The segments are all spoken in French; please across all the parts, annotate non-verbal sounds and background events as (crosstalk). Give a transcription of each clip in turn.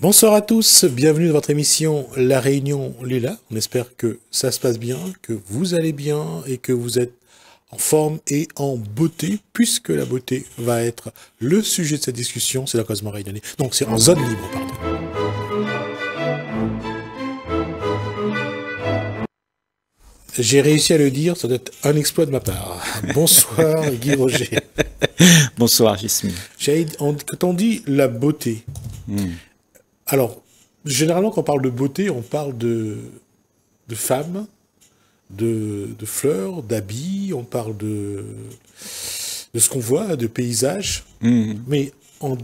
Bonsoir à tous, bienvenue dans votre émission La Réunion Lila. On espère que ça se passe bien, que vous allez bien et que vous êtes en forme et en beauté, puisque la beauté va être le sujet de cette discussion. C'est la marée d'année. Donc c'est en zone libre, pardon. J'ai réussi à le dire, ça doit être un exploit de ma part. (laughs) Bonsoir Guy Roger. Bonsoir Jasmine. Quand on dit la beauté, hmm. Alors, généralement, quand on parle de beauté, on parle de, femmes, de, fleurs, d'habits, on parle de, ce qu'on voit, de paysages. Mhm. Mais en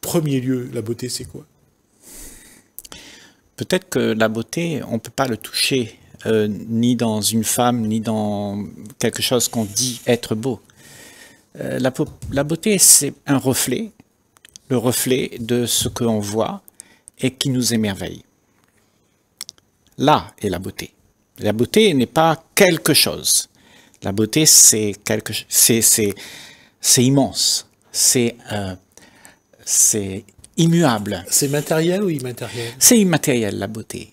premier lieu, la beauté, c'est quoi Peut-être que la beauté, on ne peut pas le toucher, euh, ni dans une femme, ni dans quelque chose qu'on dit être beau. Euh, la, la beauté, c'est un reflet, le reflet de ce qu'on voit, et qui nous émerveille. Là est la beauté. La beauté n'est pas quelque chose. La beauté, c'est quelque, c'est, c'est, immense. C'est, euh, c'est immuable. C'est matériel ou immatériel C'est immatériel, la beauté.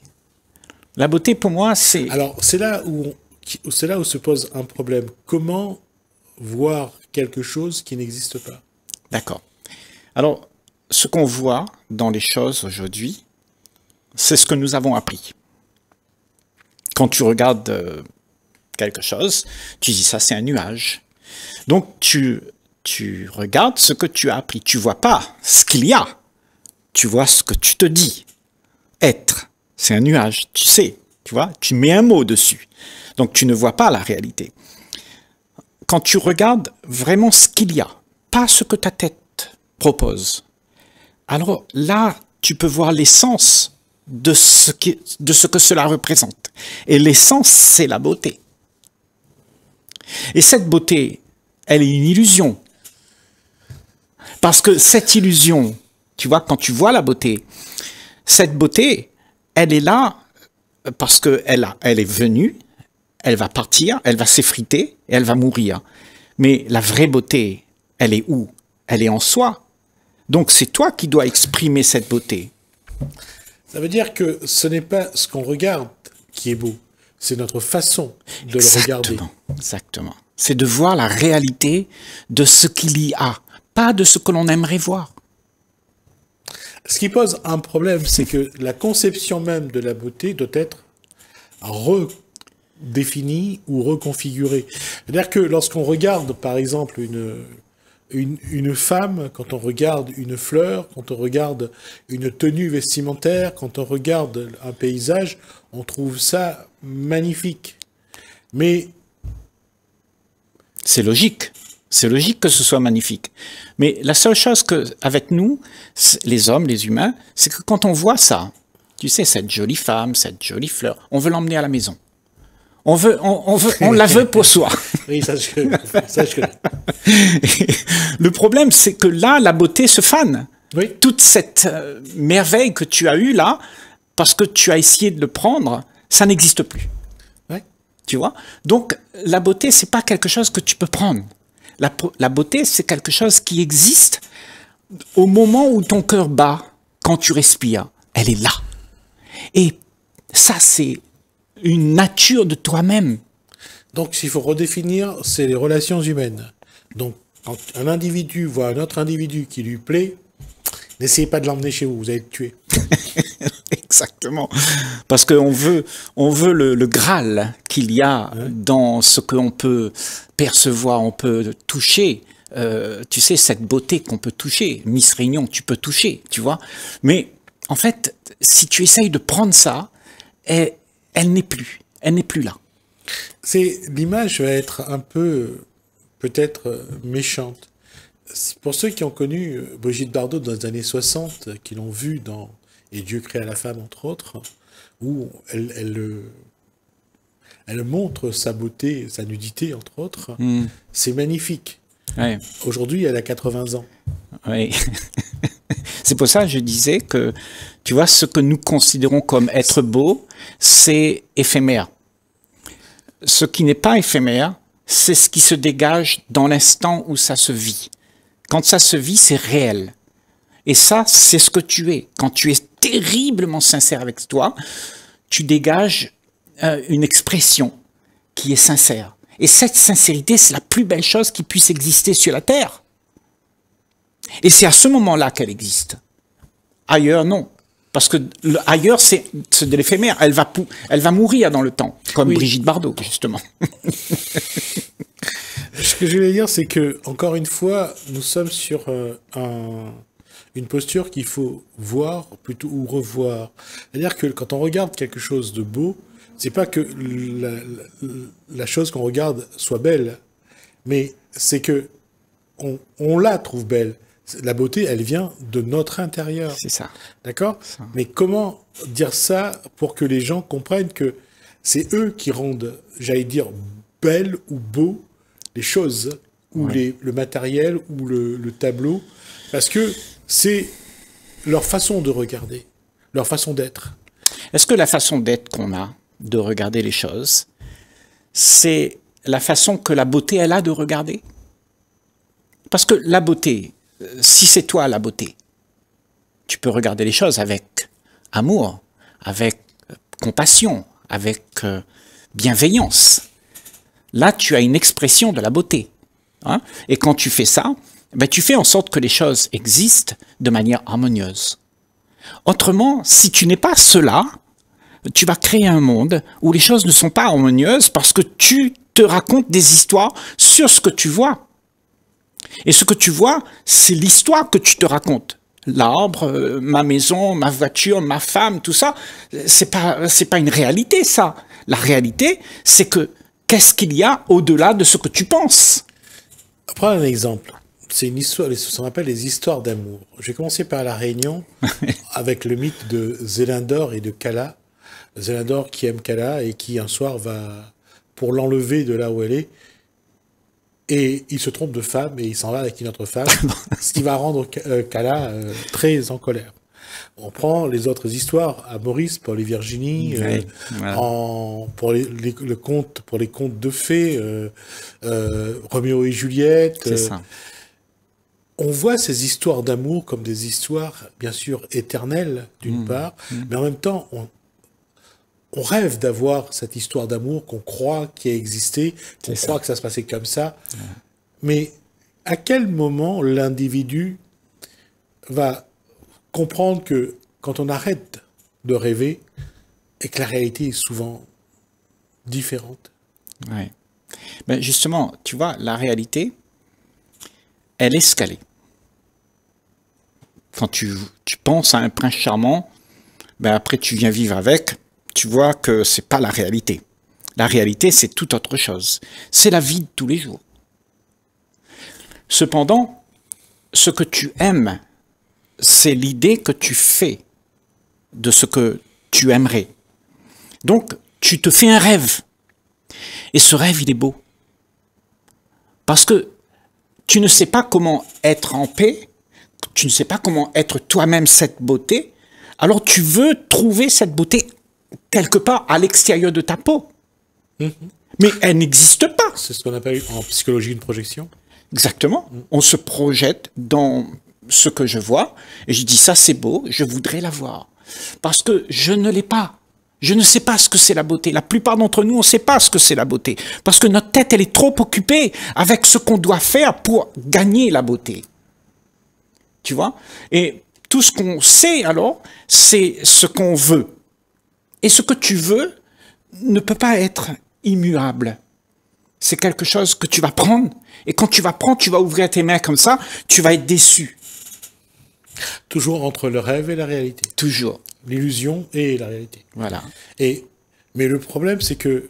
La beauté, pour moi, c'est... Alors, c'est là où, c'est là où se pose un problème. Comment voir quelque chose qui n'existe pas D'accord. Alors, ce qu'on voit dans les choses aujourd'hui, c'est ce que nous avons appris. Quand tu regardes euh, quelque chose, tu dis ça c'est un nuage. Donc tu, regardes ce que tu as appris. Tu vois pas ce qu'il y a. Tu vois ce que tu te dis. Être, c'est un nuage. Tu sais, tu vois, tu mets un mot dessus. Donc tu ne vois pas la réalité. Quand tu regardes vraiment ce qu'il y a, pas ce que ta tête propose, alors là, tu peux voir l'essence de, ce que cela représente. Et l'essence, c'est la beauté. Et cette beauté, elle est une illusion. Parce que cette illusion, tu vois, quand tu vois la beauté, cette beauté, elle est là parce qu'elle elle est venue, elle va partir, elle va s'effriter et elle va mourir. Mais la vraie beauté, elle est où Elle est en soi. Donc c'est toi qui dois exprimer cette beauté. Ça veut dire que ce n'est pas ce qu'on regarde qui est beau, c'est notre façon de le regarder. Exactement. C'est de voir la réalité de ce qu'il y a, pas de ce que l'on aimerait voir. Ce qui pose un problème, c'est que la conception même de la beauté doit être redéfinie ou reconfigurée. C'est-à-dire que lorsqu'on regarde, par exemple, une, une, femme, quand on regarde une fleur, quand on regarde une tenue vestimentaire, quand on regarde un paysage, on trouve ça magnifique. Mais... C'est logique. C'est logique que ce soit magnifique. Mais la seule chose que, avec nous, les hommes, les humains, c'est que quand on voit ça, tu sais, cette jolie femme, cette jolie fleur, on veut l'emmener à la maison. On veut, on, la veut pour (laughs) soi. oui, (laughs) le problème, c'est que là, la beauté se fane. Toute cette euh, merveille que tu as eue là, parce que tu as essayé de le prendre, ça n'existe plus. Tu vois Donc, la beauté, c'est pas quelque chose que tu peux prendre. La, la beauté, c'est quelque chose qui existe au moment où ton cœur bat, quand tu respires. Elle est là. Et ça, c'est une nature de toi-même. Donc, s'il faut redéfinir, c'est les relations humaines. Donc, quand un individu voit un autre individu qui lui plaît, n'essayez pas de l'emmener chez vous, vous allez le tuer. (laughs) Exactement. Parce qu'on veut, on veut le, le Graal qu'il y a dans ce que qu'on peut percevoir, on peut toucher. Euh, tu sais, cette beauté qu'on peut toucher. Miss Réunion, tu peux toucher, tu vois. Mais en fait, si tu essayes de prendre ça elle n'est plus. Elle n'est plus là. C'est l'image va être un peu peut-être méchante. Pour ceux qui ont connu euh, Brigitte Bardot dans les années 60, qui l'ont vue dans Et Dieu créa la femme, entre autres, où elle, elle, euh, elle montre sa beauté, sa nudité, entre autres, hmm. c'est magnifique. Aujourd'hui, elle a 80 ans. Oui. (laughs) C'est pour ça que je disais que, tu vois, ce que nous considérons comme être beau, c'est éphémère. Ce qui n'est pas éphémère, c'est ce qui se dégage dans l'instant où ça se vit. Quand ça se vit, c'est réel. Et ça, c'est ce que tu es. Quand tu es terriblement sincère avec toi, tu dégages euh, une expression qui est sincère. Et cette sincérité, c'est la plus belle chose qui puisse exister sur la Terre. Et c'est à ce moment-là qu'elle existe. Ailleurs, non. Parce que ailleurs, c'est de l'éphémère. Elle va, elle va mourir dans le temps, comme Brigitte Bardot, justement. Ce que je voulais dire, c'est que, encore une fois, nous sommes sur euh, une posture qu'il faut voir plutôt ou revoir. C'est-à-dire que quand on regarde quelque chose de beau, c'est pas que la, chose qu'on regarde soit belle, mais c'est que on, la trouve belle. La beauté, elle vient de notre intérieur. C'est ça. D'accord Mais comment dire ça pour que les gens comprennent que c'est eux qui rendent, j'allais dire, belles ou beaux les choses, ou les, le matériel, ou le tableau, parce que c'est leur façon de regarder, leur façon d'être. Est-ce que la façon d'être qu'on a, de regarder les choses, c'est la façon que la beauté, elle a de regarder Parce que la beauté, si c'est toi la beauté, tu peux regarder les choses avec amour, avec compassion, avec euh, bienveillance. Là, tu as une expression de la beauté. Hein. Et quand tu fais ça, ben, tu fais en sorte que les choses existent de manière harmonieuse. Autrement, si tu n'es pas cela, tu vas créer un monde où les choses ne sont pas harmonieuses parce que tu te racontes des histoires sur ce que tu vois. Et ce que tu vois, c'est l'histoire que tu te racontes. L'arbre, euh, ma maison, ma voiture, ma femme, tout ça, c'est pas, c'est pas une réalité, ça. La réalité, c'est que qu'est-ce qu'il y a au-delà de ce que tu penses Prends un exemple. C'est une histoire, ça s'appelle les histoires d'amour. J'ai commencé par la Réunion (laughs) avec le mythe de Zélindor et de Kala. Zélindor qui aime Kala et qui un soir va, pour l'enlever de là où elle est, et il se trompe de femme et il s'en va avec une autre femme, (laughs) ce qui va rendre euh, Kala euh, très en colère. On prend les autres histoires à Maurice, pour et Virginie, euh, pour les, pour les contes de fées, Roméo et Juliette. On voit ces histoires d'amour comme des histoires, bien sûr, éternelles, d'une mmh. part, mmh. mais en même temps, on on rêve d'avoir cette histoire d'amour qu'on croit qui a existé, qu'on croit que ça se passait comme ça. Mais à quel moment l'individu va comprendre que quand on arrête de rêver et que la réalité est souvent différente Oui. Mais justement, tu vois, la réalité, elle est scalée. Quand tu, penses à un prince charmant, ben après tu viens vivre avec, tu vois que c'est pas la réalité. La réalité, c'est tout autre chose. C'est la vie de tous les jours. Cependant, ce que tu aimes, c'est l'idée que tu fais de ce que tu aimerais. Donc, tu te fais un rêve. Et ce rêve, il est beau. Parce que tu ne sais pas comment être en paix, tu ne sais pas comment être toi-même cette beauté, alors tu veux trouver cette beauté quelque part à l'extérieur de ta peau. Mhm. Mais elle n'existe pas. C'est ce qu'on appelle en psychologie une projection. Exactement. Mhm. On se projette dans ce que je vois et je dis ça c'est beau, je voudrais la voir. Parce que je ne l'ai pas. Je ne sais pas ce que c'est la beauté. La plupart d'entre nous, on ne sait pas ce que c'est la beauté. Parce que notre tête, elle est trop occupée avec ce qu'on doit faire pour gagner la beauté. Tu vois Et tout ce qu'on sait alors, c'est ce qu'on veut. Et ce que tu veux ne peut pas être immuable. C'est quelque chose que tu vas prendre. Et quand tu vas prendre, tu vas ouvrir tes mains comme ça, tu vas être déçu. Toujours entre le rêve et la réalité. Toujours. L'illusion et la réalité. Voilà. Et, mais le problème, c'est que,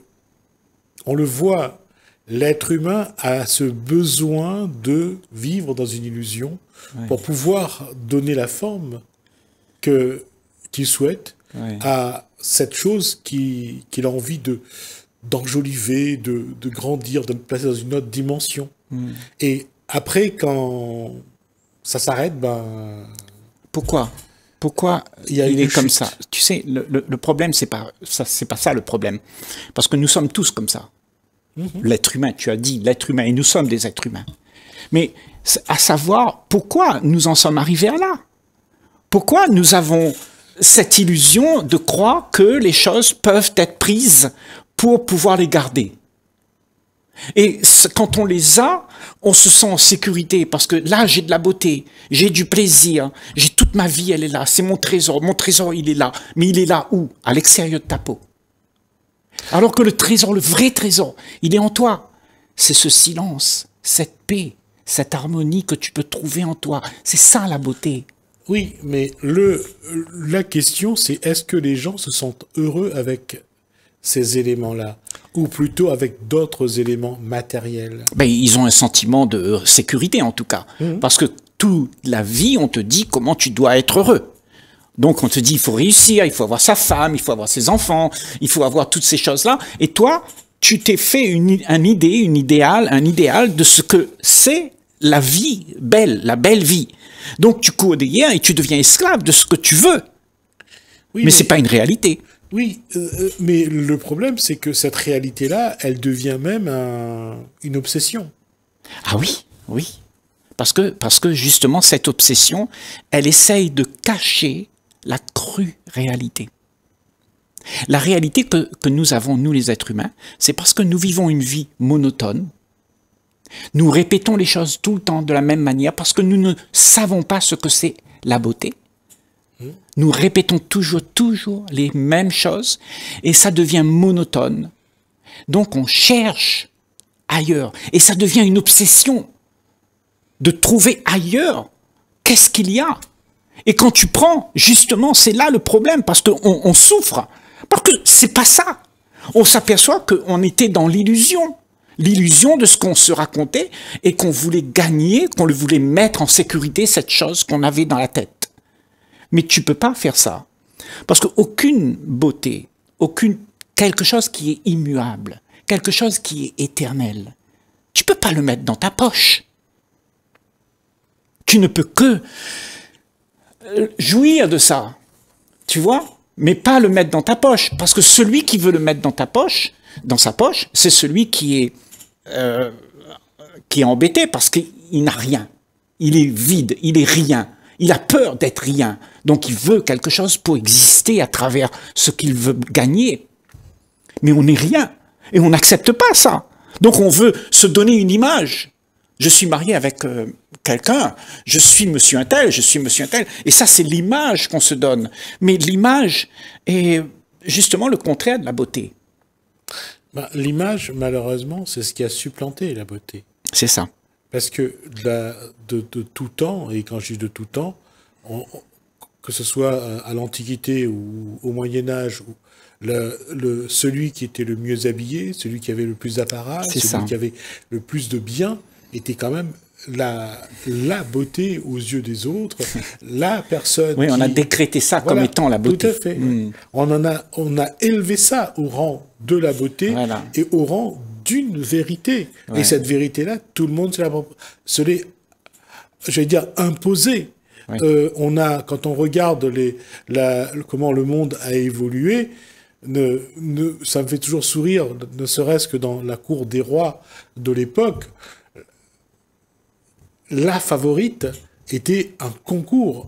on le voit, l'être humain a ce besoin de vivre dans une illusion pour pouvoir donner la forme que qu'il souhaite à cette chose qu'il qui a envie de d'enjoliver, de, de, grandir, de me placer dans une autre dimension. Hmm. Et après, quand ça s'arrête, ben... Pourquoi pourquoi il, est comme ça Tu sais, le, le, problème, c'est pas ça, c'est pas ça le problème, parce que nous sommes tous comme ça. Mhm. L'être humain, tu as dit l'être humain, et nous sommes des êtres humains. Mais à savoir pourquoi nous en sommes arrivés à là, pourquoi nous avons cette illusion de croire que les choses peuvent être prises pour pouvoir les garder. Et quand on les a, on se sent en sécurité parce que là, j'ai de la beauté, j'ai du plaisir, j'ai toute ma vie, elle est là, c'est mon trésor, mon trésor, il est là. Mais il est là où À l'extérieur de ta peau. Alors que le trésor, le vrai trésor, il est en toi. C'est ce silence, cette paix, cette harmonie que tu peux trouver en toi. C'est ça la beauté. Oui, mais le, la question, c'est est-ce que les gens se sentent heureux avec ces éléments-là ou plutôt avec d'autres éléments matériels ben, Ils ont un sentiment de euh, sécurité en tout cas. Mhm. Parce que toute la vie, on te dit comment tu dois être heureux. Donc on te dit il faut réussir, il faut avoir sa femme, il faut avoir ses enfants, il faut avoir toutes ces choses-là. Et toi, tu t'es fait une, idée, une idéal, un idéal de ce que c'est la vie belle, la belle vie. Donc tu cours liens et tu deviens esclave de ce que tu veux. mais, c'est pas une réalité. Oui, euh, euh, mais le problème, c'est que cette réalité-là, elle devient même une obsession. Ah oui, oui. Parce que, parce que justement, cette obsession, elle essaye de cacher la crue réalité. La réalité que nous avons, nous les êtres humains, c'est parce que nous vivons une vie monotone, nous répétons les choses tout le temps de la même manière parce que nous ne savons pas ce que c'est la beauté. Nous répétons toujours, toujours les mêmes choses et ça devient monotone. Donc on cherche ailleurs et ça devient une obsession de trouver ailleurs qu'est-ce qu'il y a. Et quand tu prends, justement, c'est là le problème parce qu'on on souffre. Parce que c'est pas ça. On s'aperçoit qu'on était dans l'illusion l'illusion de ce qu'on se racontait et qu'on voulait gagner, qu'on le voulait mettre en sécurité cette chose qu'on avait dans la tête. Mais tu peux pas faire ça. Parce qu'aucune beauté, aucune, quelque chose qui est immuable, quelque chose qui est éternel, tu peux pas le mettre dans ta poche. Tu ne peux que euh, jouir de ça. Tu vois? mais pas le mettre dans ta poche. Parce que celui qui veut le mettre dans ta poche, dans sa poche, c'est celui qui est euh, qui est embêté parce qu'il n'a rien. Il est vide, il est rien. Il a peur d'être rien. Donc il veut quelque chose pour exister à travers ce qu'il veut gagner. Mais on n'est rien. Et on n'accepte pas ça. Donc on veut se donner une image. Je suis marié avec euh, quelqu'un, je suis monsieur un tel, je suis monsieur un tel. Et ça, c'est l'image qu'on se donne. Mais l'image est justement le contraire de la beauté. Bah, l'image, malheureusement, c'est ce qui a supplanté la beauté. C'est ça. Parce que bah, de, tout temps, et quand je dis de tout temps, que ce soit euh, à l'Antiquité ou au Moyen Âge, celui qui était le mieux habillé, celui qui avait le plus d'apparat, celui qui avait le plus de biens, était quand même la, la beauté aux yeux des autres, (laughs) la personne. Oui, on a décrété ça comme étant la beauté. Tout à fait. Hmm. On, en a, on a élevé ça au rang de la beauté et au rang d'une vérité. Et cette vérité-là, tout le monde se l'est, je vais dire, imposée. Euh, on a, quand on regarde les, comment le monde a évolué, ne, ça me fait toujours sourire, ne serait-ce que dans la cour des rois de l'époque, la favorite était un concours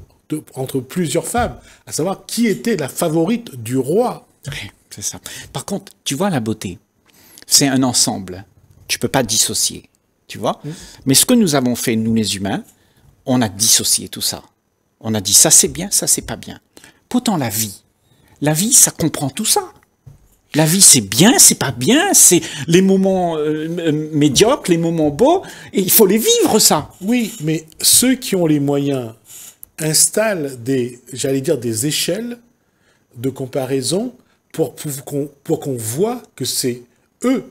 entre plusieurs femmes, à savoir qui était la favorite du roi. c'est ça. Par contre, tu vois la beauté, c'est un ensemble. Tu peux pas dissocier, tu vois. Mm. Mais ce que nous avons fait, nous les humains, on a dissocié tout ça. On a dit ça c'est bien, ça c'est pas bien. Pourtant la vie, la vie, ça comprend tout ça. La vie, c'est bien, c'est pas bien, c'est les moments euh, euh, médiocres, les moments beaux, et il faut les vivre, ça. Oui, mais ceux qui ont les moyens installent des, j'allais dire, des échelles de comparaison pour, pour qu'on voit que c'est eux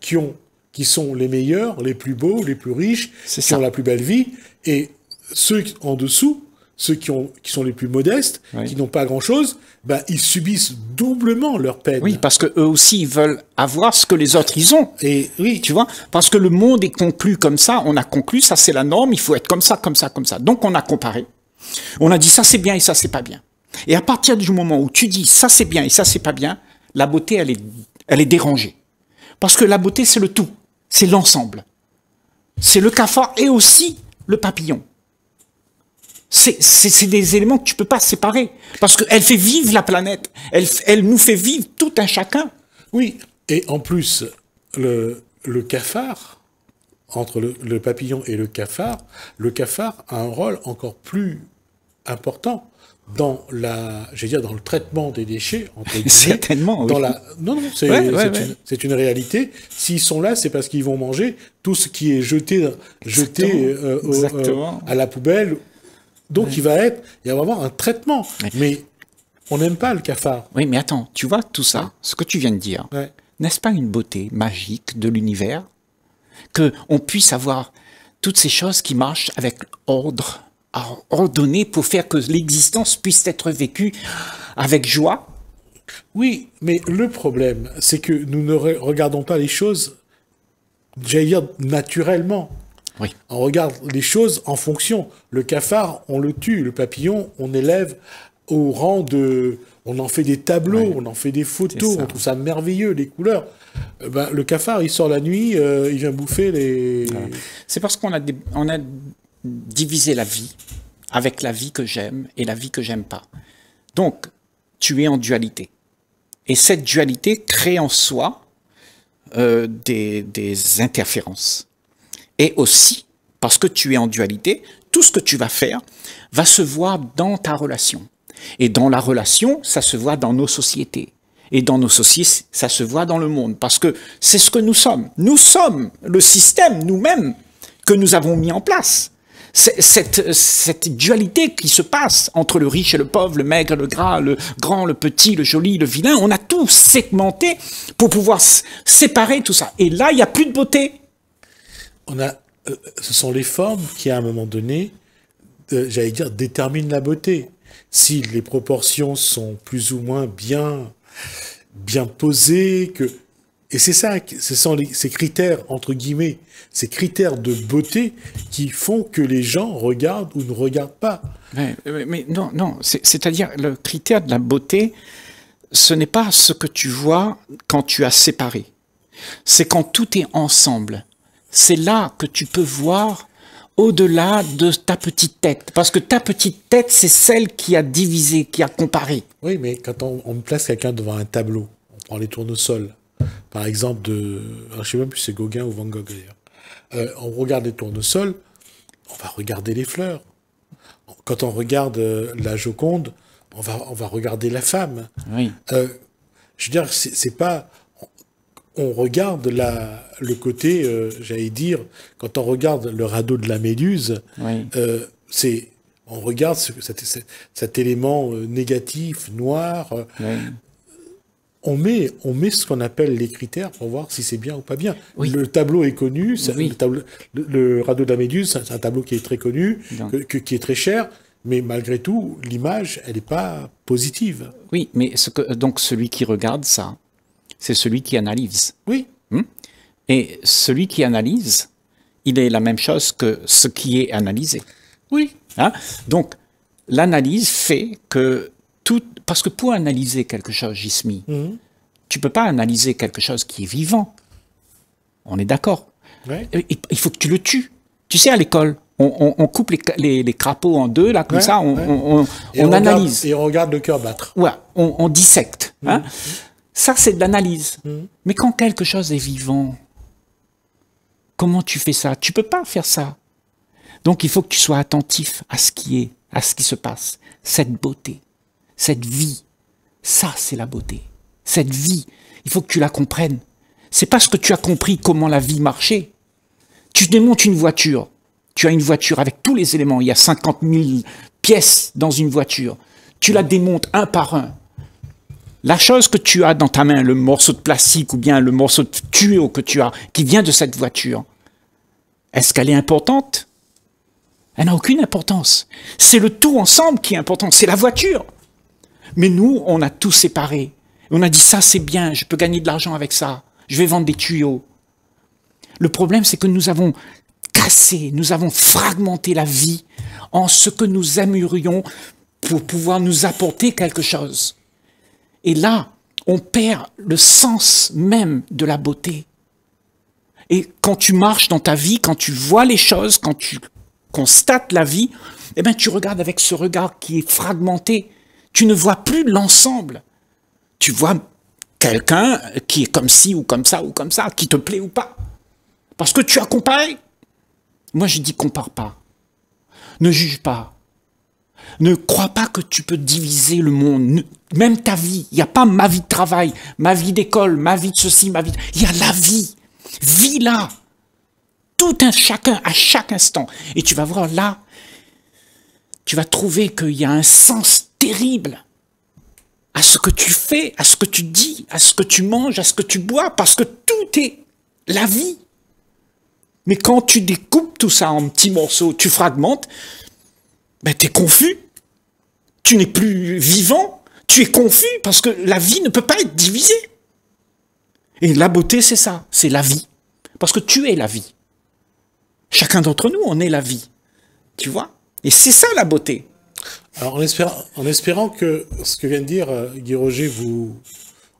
qui, ont, qui sont les meilleurs, les plus beaux, les plus riches, qui ont la plus belle vie, et ceux en dessous ceux qui, sont les plus modestes, qui n'ont pas grand-chose, ben, ils subissent doublement leur peine. Oui, parce que eux aussi ils veulent avoir ce que les autres ils ont. Et oui, tu vois, parce que le monde est conclu comme ça. On a conclu, ça c'est la norme. Il faut être comme ça, comme ça, comme ça. Donc on a comparé. On a dit ça c'est bien et ça c'est pas bien. Et à partir du moment où tu dis ça c'est bien et ça c'est pas bien, la beauté elle est, elle est dérangée. Parce que la beauté c'est le tout, c'est l'ensemble, c'est le cafard et aussi le papillon. C'est des éléments que tu ne peux pas séparer. Parce qu'elle fait vivre la planète. Elle, elle nous fait vivre tout un chacun. Oui. Et en plus, le, cafard, entre le, papillon et le cafard, le cafard a un rôle encore plus important dans la, dire, dans le traitement des déchets. (laughs) Certainement. Dans la, non, non, c'est une, réalité. S'ils sont là, c'est parce qu'ils vont manger tout ce qui est jeté, jeté euh, euh, à la poubelle donc il va être, il va avoir un traitement. Mais on n'aime pas le cafard. Oui, mais attends, tu vois tout ça, ce que tu viens de dire, n'est-ce pas une beauté magique de l'univers que on puisse avoir toutes ces choses qui marchent avec ordre, à ordonner pour faire que l'existence puisse être vécue avec joie. Oui, mais le problème, c'est que nous ne regardons pas les choses, j'allais dire naturellement. On regarde les choses en fonction. Le cafard, on le tue. Le papillon, on élève au rang de... On en fait des tableaux, on en fait des photos, on trouve ça merveilleux, les couleurs. Eh ben, le cafard, il sort la nuit, euh, il vient bouffer les... C'est parce qu'on a, a divisé la vie avec la vie que j'aime et la vie que j'aime pas. Donc, tu es en dualité. Et cette dualité crée en soi euh, des, interférences. Et aussi, parce que tu es en dualité, tout ce que tu vas faire va se voir dans ta relation. Et dans la relation, ça se voit dans nos sociétés. Et dans nos sociétés, ça se voit dans le monde. Parce que c'est ce que nous sommes. Nous sommes le système, nous-mêmes, que nous avons mis en place. Cette, cette, dualité qui se passe entre le riche et le pauvre, le maigre, le gras, le grand, le petit, le joli, le vilain, on a tout segmenté pour pouvoir séparer tout ça. Et là, il n'y a plus de beauté, a, euh, ce sont les formes qui, à un moment donné, euh, j'allais dire, déterminent la beauté. Si les proportions sont plus ou moins bien, bien posées, que et c'est ça, ce sont ces critères, entre guillemets, ces critères de beauté qui font que les gens regardent ou ne regardent pas. mais non, non, c'est-à-dire le critère de la beauté, ce n'est pas ce que tu vois quand tu as séparé. C'est quand tout est ensemble. C'est là que tu peux voir au-delà de ta petite tête. Parce que ta petite tête, c'est celle qui a divisé, qui a comparé. Oui, mais quand on, place quelqu'un devant un tableau, on prend les tournesols, par exemple, de, je ne sais même plus si c'est Gauguin ou Van Gogh euh, on regarde les tournesols, on va regarder les fleurs. Quand on regarde euh, la Joconde, on va, on va regarder la femme. Euh, je veux dire, c'est pas on regarde le côté, euh, j'allais dire, quand on regarde le radeau de la Méduse, euh, c'est on regarde ce, cet, cet, élément euh, négatif, noir. On met, on met ce qu'on appelle les critères pour voir si c'est bien ou pas bien. Le tableau est connu, le, radeau de la Méduse, c'est un tableau qui est très connu, qui est très cher, mais malgré tout, l'image, elle n'est pas positive. Oui, mais ce donc celui qui regarde ça, c'est celui qui analyse. Oui. Hmm? Et celui qui analyse, il est la même chose que ce qui est analysé. Oui. Hein? Donc, l'analyse fait que tout... Parce que pour analyser quelque chose, Jismi, hmm. tu ne peux pas analyser quelque chose qui est vivant. On est d'accord. Il faut que tu le tues. Tu sais, à l'école, on, coupe les, crapauds en deux, là, comme ça, on, analyse. et on regarde le cœur battre. Ouais, on, dissecte. Hmm. Hein. Ça, c'est de l'analyse. Mm. Mais quand quelque chose est vivant, comment tu fais ça Tu peux pas faire ça. Donc, il faut que tu sois attentif à ce qui est, à ce qui se passe. Cette beauté, cette vie, ça, c'est la beauté. Cette vie, il faut que tu la comprennes. C'est parce que tu as compris comment la vie marchait. Tu démontes une voiture. Tu as une voiture avec tous les éléments. Il y a 50 000 pièces dans une voiture. Tu la démontes un par un la chose que tu as dans ta main, le morceau de plastique ou bien le morceau de tuyau que tu as, qui vient de cette voiture, est-ce qu'elle est importante Elle n'a aucune importance. C'est le tout ensemble qui est important, c'est la voiture. Mais nous, on a tout séparé. On a dit ça, c'est bien, je peux gagner de l'argent avec ça, je vais vendre des tuyaux. Le problème, c'est que nous avons cassé, nous avons fragmenté la vie en ce que nous aimerions pour pouvoir nous apporter quelque chose. Et là, on perd le sens même de la beauté. Et quand tu marches dans ta vie, quand tu vois les choses, quand tu constates la vie, eh ben, tu regardes avec ce regard qui est fragmenté. Tu ne vois plus l'ensemble. Tu vois quelqu'un qui est comme ci ou comme ça ou comme ça, qui te plaît ou pas. Parce que tu as comparé. Moi, je dis compare pas. Ne juge pas. Ne crois pas que tu peux diviser le monde, même ta vie. Il n'y a pas ma vie de travail, ma vie d'école, ma vie de ceci, ma vie. Il y a la vie. vis là, Tout un chacun, à chaque instant. Et tu vas voir là, tu vas trouver qu'il y a un sens terrible à ce que tu fais, à ce que tu dis, à ce que tu manges, à ce que tu bois, parce que tout est la vie. Mais quand tu découpes tout ça en petits morceaux, tu fragmentes, ben, tu es confus, tu n'es plus vivant, tu es confus parce que la vie ne peut pas être divisée. Et la beauté, c'est ça, c'est la vie. Parce que tu es la vie. Chacun d'entre nous, on est la vie. Tu vois Et c'est ça la beauté. Alors en espérant, en que ce que vient de dire euh, Guy Roger vous,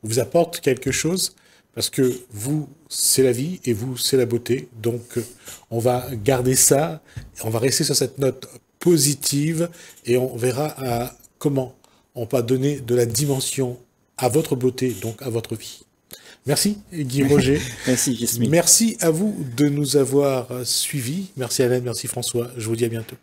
vous apporte quelque chose, parce que vous, c'est la vie et vous, c'est la beauté. Donc euh, on va garder ça, on va rester sur cette note positive et on verra à comment on peut donner de la dimension à votre beauté, donc à votre vie. Merci Guy Roger. (laughs) merci Merci à vous de nous avoir suivis. Merci Alain, merci François. Je vous dis à bientôt.